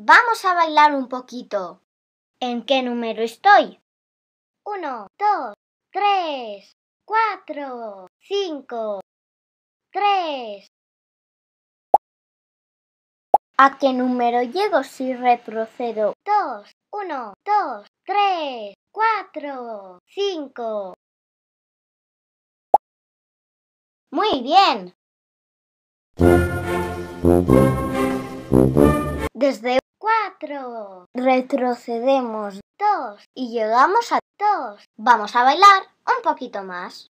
Vamos a bailar un poquito. ¿En qué número estoy? 1, 2, 3, 4, 5, 3. ¿A qué número llego si retrocedo 2, 1, 2, 3, 4, 5. Muy bien. Desde 4. Retrocedemos 2 y llegamos a 2. Vamos a bailar un poquito más.